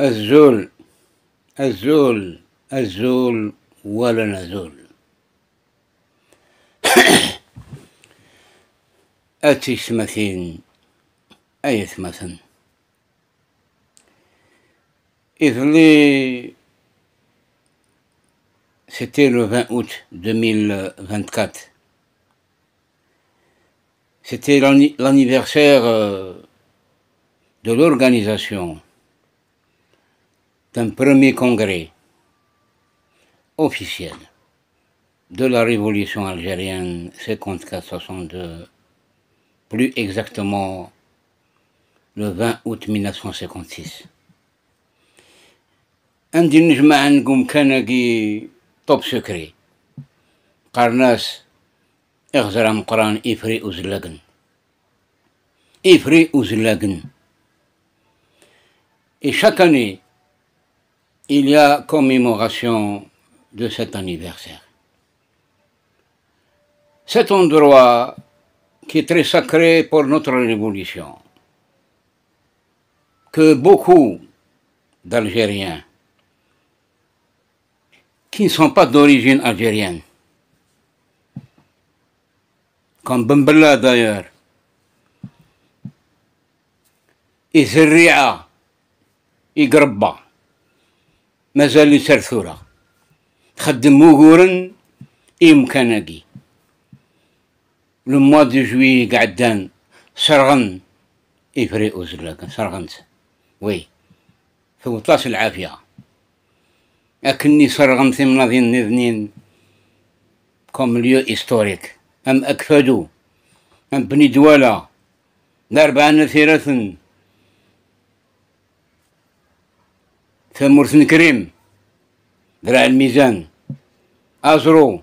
Azoul, azoul, azoul, ولا نزول أتي سمثين et سمثن إذلي C'était le 20 août 2024. C'était l'anniversaire euh, de l'organisation d'un premier congrès officiel de la révolution algérienne 54-62, plus exactement le 20 août 1956. عندي نجمع عندكم كان كي سكري قرناس اغزر Ifri Et chaque année, il y a commémoration de cet anniversaire. Cet endroit qui est très sacré pour notre révolution, que beaucoup d'Algériens qui ne sont pas d'origine algérienne, comme Bambala d'ailleurs, et Zerria, et مازال يسر ثورة خدم وقورن إمكانكي لو موا دو جوي قعدان سرغن إفري أوزلاك سرغنت وي في وطلاس العافية أكني سرغن في مناظين نذنين كوم ليو إستوريك أم أكفدو أم بني دولة دار ثيرثن C'est كريم Dr الميزان mizan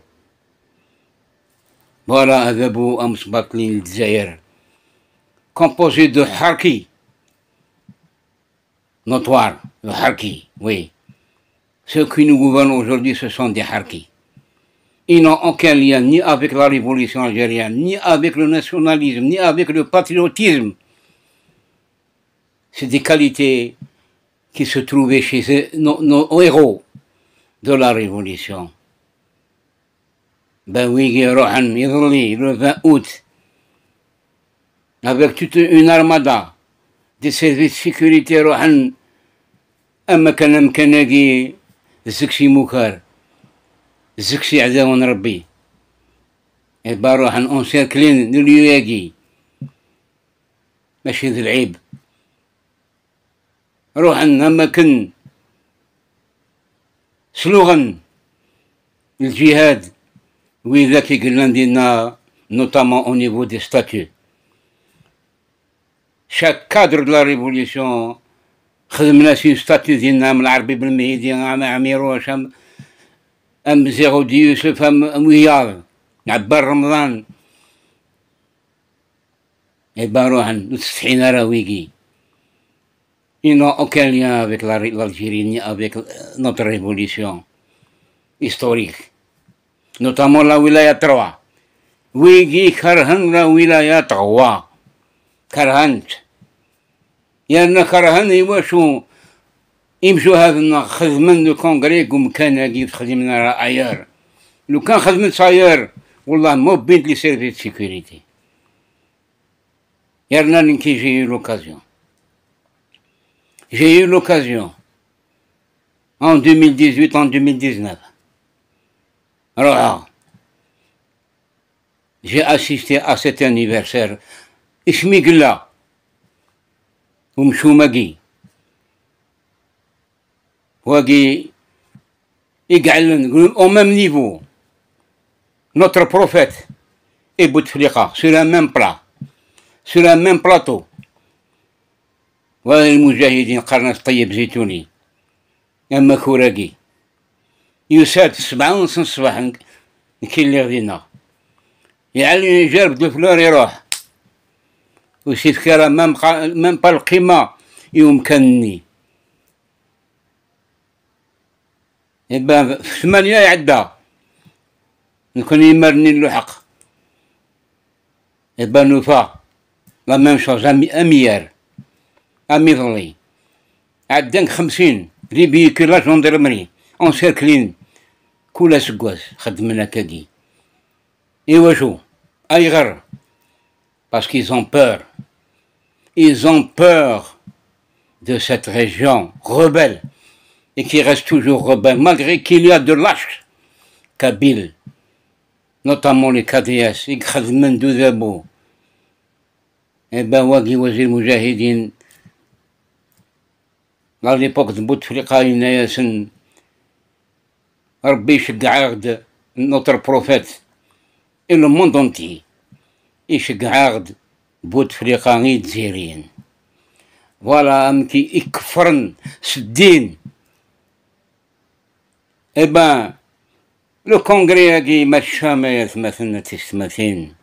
voilà هذا بو أمس باطلين composé de harkis. notoire, le harkis, oui. Ceux qui nous gouvernent aujourd'hui, ce sont des Harkis. Ils n'ont aucun lien ni avec la révolution algérienne, ni avec le nationalisme, ni avec le patriotisme. C'est des qualités qui se trouvaient chez eux, nos, nos héros de la Révolution. بويقي روحا يظلي le 20 août avec toute une armada des services de sécurité Rohan, روحا اما كان امكانكي الزكسي مكار الزكسي عداون ربي يبقى روحا اونسيركلين للياقي ماشي ذي العيب روحنا مكن سلوغن الجهاد وإذا كي قلنا دينا notamment أو نيفو دي ستاتيو شاك كادر de la خدمنا شي ستاتيو ديالنا من العربي بالمهيدي عم عميروش ام ام دي يوسف ام ويار عبار رمضان عبار روحن راه راويكي Ils n'ont aucun lien avec l'Algérie ni avec euh, notre révolution historique. Notamment la Wilaya 3. la Wilaya 3. Il y a Karhan, il Il y a un de congrès qui de été fait ailleurs. Il y a un chasman de ailleurs. de sécurité. eu l'occasion. J'ai eu l'occasion, en 2018, en 2019. Alors, j'ai assisté à cet anniversaire. Ismigla, Umshumagi, Wagi, au même niveau notre prophète et sur le même plat sur le même plateau وللمجاهدين قرنة طيب زيتوني أما كوراكي يساد سبعة ونص الصباح كي اللي غدينا يعلي يجرب فلور يروح وسيد كرا مام قا... مام با القيمة يمكنني يبا في ثمانية يعدى نكون يمرني اللحق يبا نوفا لا ميم شوز أميار À Midali, à Deng Khamsin, Libye, que la gendarmerie, encercline, Koulas Gouas, Ils et Wajou, parce qu'ils ont peur, ils ont peur de cette région rebelle, et qui reste toujours rebelle, malgré qu'il y a de lâches Kabil, notamment les KDS, et Khadmen Douzebo, et eh bien Wagi Wazir Mujahidin, لا ليبوك بوتفليقة هنايا ياسن ربي يشجع عقد نوتر بروفيت إن الموند أونتي يشجع عقد بوتفليقة غي تزيرين فوالا أمكي يكفرن سدين إبا لو كونغري هاكي ماشا ما يثمثن تستمثين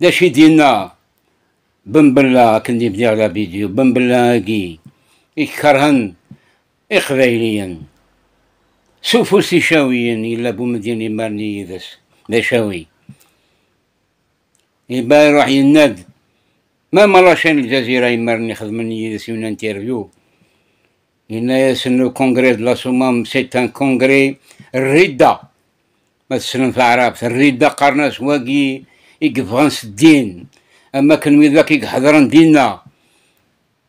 داشي دينا بنبلا كندي بدي على فيديو بنبلا كي يكرهن إقبايليا سي شاويا إلا بومديني مارني يدس لا شاوي يبا يروح يناد ما مراشين الجزيرة يمرني يخدمني يدس يون انترفيو هنا ياسن لو كونغري دلا سومام سيت ان كونغري الردة ما تسلم في العرب الردة قرناس واقي يقفغنس الدين Un mec nommé qui grandit là,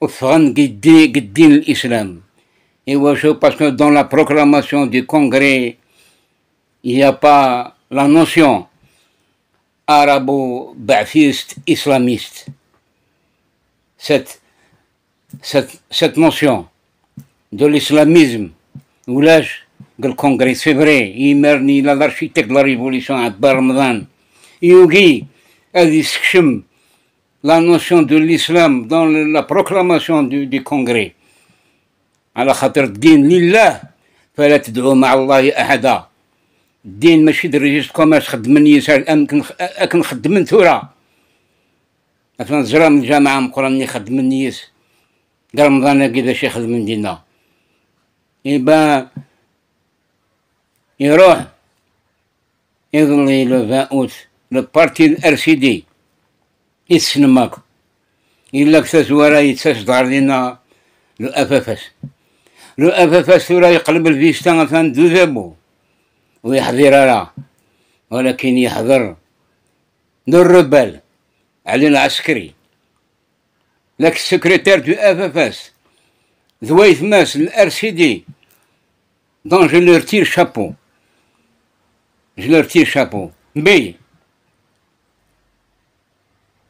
au fond, qu'il qu'il dit l'islam. Et voilà parce que dans la proclamation du Congrès, il n'y a pas la notion arabo-basiste-islamiste. Cette cette cette notion de l'islamisme. Où l'âge Congrès février, il y a l'architecte de la révolution à Bormdan. Il y a qui a la notion de l'islam dans la proclamation du, du congrès على خاطر الدين لله فلا تدعو مع الله احدا الدين ماشي دريجيست كوميرس خدم النساء امكن اكن خدم ثوره مثلا زرا من الجامعه مقراني خدم النيس قال رمضان كذا شي خدم دينا يبا يروح يظلي لو 20 اوت لو بارتي الار سي دي يتسنماك إلا كتزوارا يتساس دار لينا لو أفافاس لو أفافاس ورا يقلب الفيستا مثلا دوزابو ويحضر راه ولكن يحضر دو الربال علي العسكري لك السكرتير دو أفافاس ذويث ماس الار سي دي دونك جو لور تير شابو جو لور تير شابو بي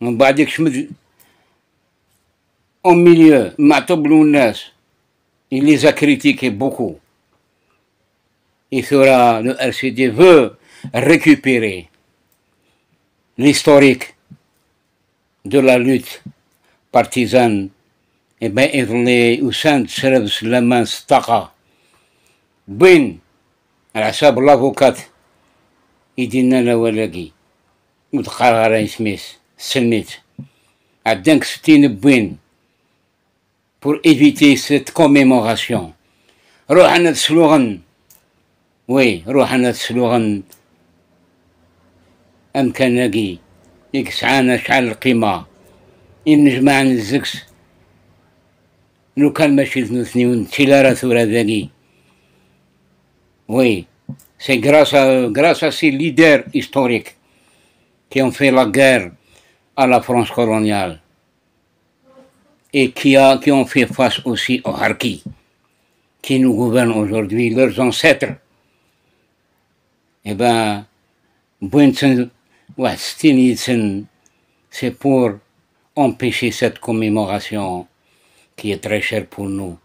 me badikşimiz au milieu, Matoblounas, il les a critiqués beaucoup. Il sera, le RCD veut récupérer l'historique de la lutte partisane. Et eh bien, il est au sein de Sereb Sleman Staka. Ben, à l'avocate, il dit non, non, non, non, non, سميت عدنك ستين بوين بور ايفيتي سيت كوميموراسيون روح انا سلوغن وي روح انا سلوغن ام كان ناقي يكسعانا شحال القيمة إن عن الزكس لو كان ماشي ثنوثني ونتيلا راه ثورة ذاكي وي سي غراسا غراسا سي ليدر هيستوريك كي اون في لاكار à la France coloniale et qui, a, qui ont fait face aussi aux Harkis qui nous gouvernent aujourd'hui, leurs ancêtres. Eh bien, c'est pour empêcher cette commémoration qui est très chère pour nous.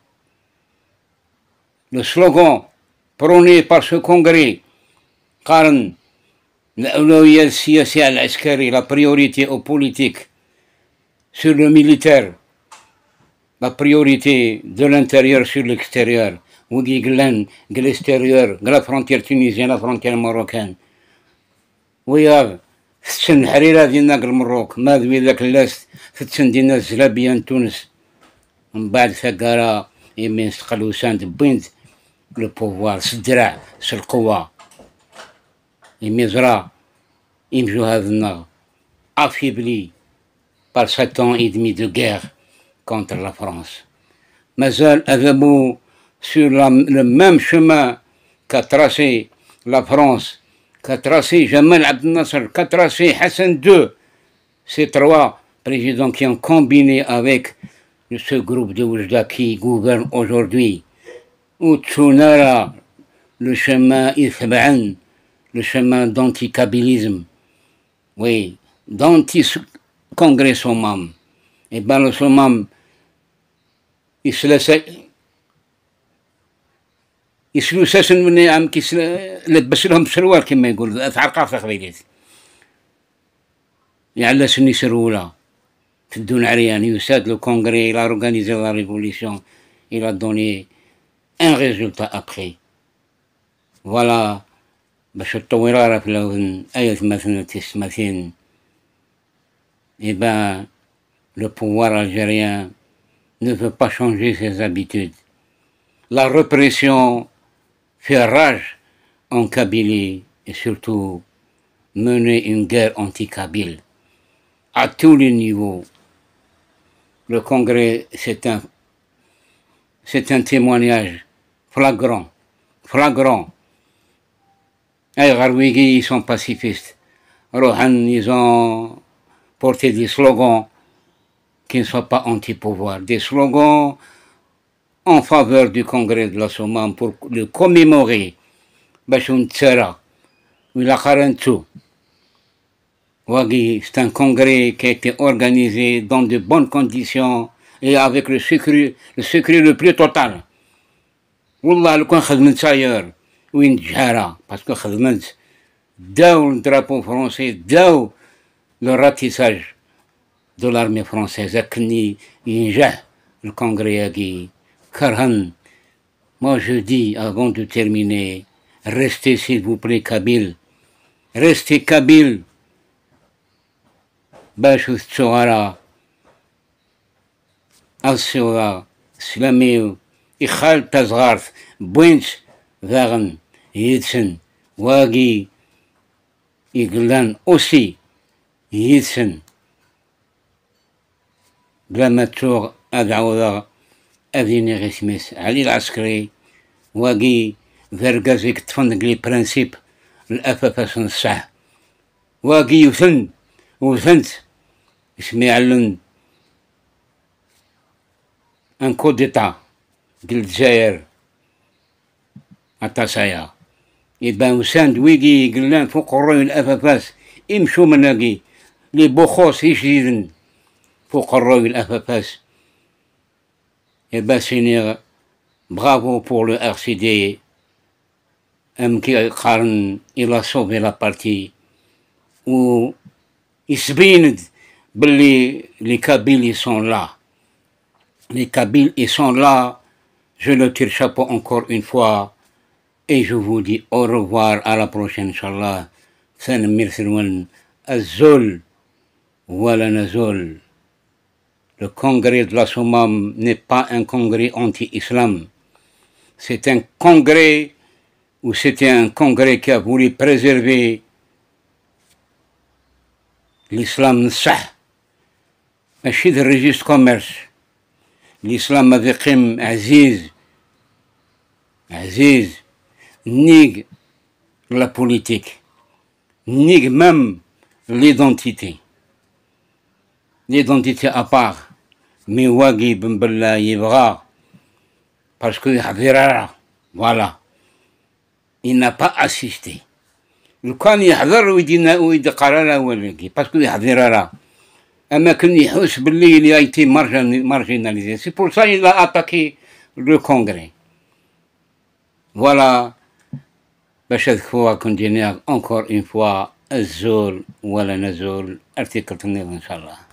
Le slogan prôné par ce congrès, Karn الأولوية السياسية على العسكري لا بريوريتي أو بوليتيك سور لو ميليتير لا بريوريتي دو لانتيريور سور l'extérieur ودي قلان قل غلا فرونتير تونيزيان لا فرونتير مروكان ويا فتشن الحريرة ديالنا قل مروك ما دوي ذاك اللاس فتشن ديالنا الزلابية تونس من بعد فقارة يمين سقلوسان دبينت لو بوفوار سدرع سالقوة Imizra, Imjouhadna, affaibli par sept ans et demi de guerre contre la France. Mazal beau, sur le même chemin qu'a tracé la France, qu'a tracé Jamal Abdel Nasser, qu'a tracé Hassan II, ces trois présidents qui ont combiné avec ce groupe de Oujda qui gouverne aujourd'hui. là, le chemin Ithba'an, le chemin d'anticabilisme, oui, danti congressomam Et Balosomam, ben, il se laissait. Il se laissait se mener à se Il le laissait. m'a dit, à se Il y a se laissait. se Il le congrès, il a organisé la révolution, il a donné un résultat après. Voilà le pouvoir algérien ne veut pas changer ses habitudes. La répression fait rage en Kabylie et surtout mener une guerre anti-Kabyle à tous les niveaux. Le Congrès, c'est un, c'est un témoignage flagrant, flagrant les ils sont pacifistes. Rohan, ils ont porté des slogans qui ne soient pas anti-pouvoir, des slogans en faveur du congrès de la pour le commémorer. Wagi, c'est un congrès qui a été organisé dans de bonnes conditions et avec le secret le, le plus total. Wallah, le coin ou ingéra parce que clairement, d'où le drapeau français, d'où le ratissage de l'armée française à Kni, ingé, le Congrès Karan, moi je dis avant de terminer, restez s'il vous plaît Kabyl, restez Kabyl, benchouzzourara, al soura, slamio, Ikhal tazgarth, bench. وغن يدسن واقي يقلن أوسي يدسن لما تور أدعو ذا أذيني غيسميس علي العسكري واقي فرقزيك تفندق لي برنسيب الأفافاسن الصح واقي يثن وثنت اسمي علن ان ديطا ديال الجزائر à Tassaya. Et bien au sein de Wiggy et Guilin, ils ont fait des affaires. Ils ont fait des affaires. Ils ont fait Et bien c'est dire bravo pour le RCD. Il a sauvé la partie. Où ils sont venus. Les Kabyles sont là. Les Kabyles elles sont là. Je ne tire le chapeau encore une fois. Et je vous dis au revoir, à la prochaine, Inch'Allah. سن مرسلون Azul, voilà Nazul. Le congrès de la Sommam n'est pas un congrès anti-islam. C'est un congrès où c'était un congrès qui a voulu préserver l'islam sah. de registre commerce. L'islam avec Aziz. Aziz nique la politique, nique même l'identité. L'identité à part. Mais Wagi Bumbala Yebra parce que voilà, il n'a pas assisté. Le il dit pas assisté, parce que n'a pas assisté. Mais il a été marginalisé. C'est pour ça qu'il a attaqué le Congrès. Voilà. باش هذاك كوندينيغ اونكور اون فوا الزول ولا نزول ارتيكل تنظيم ان شاء الله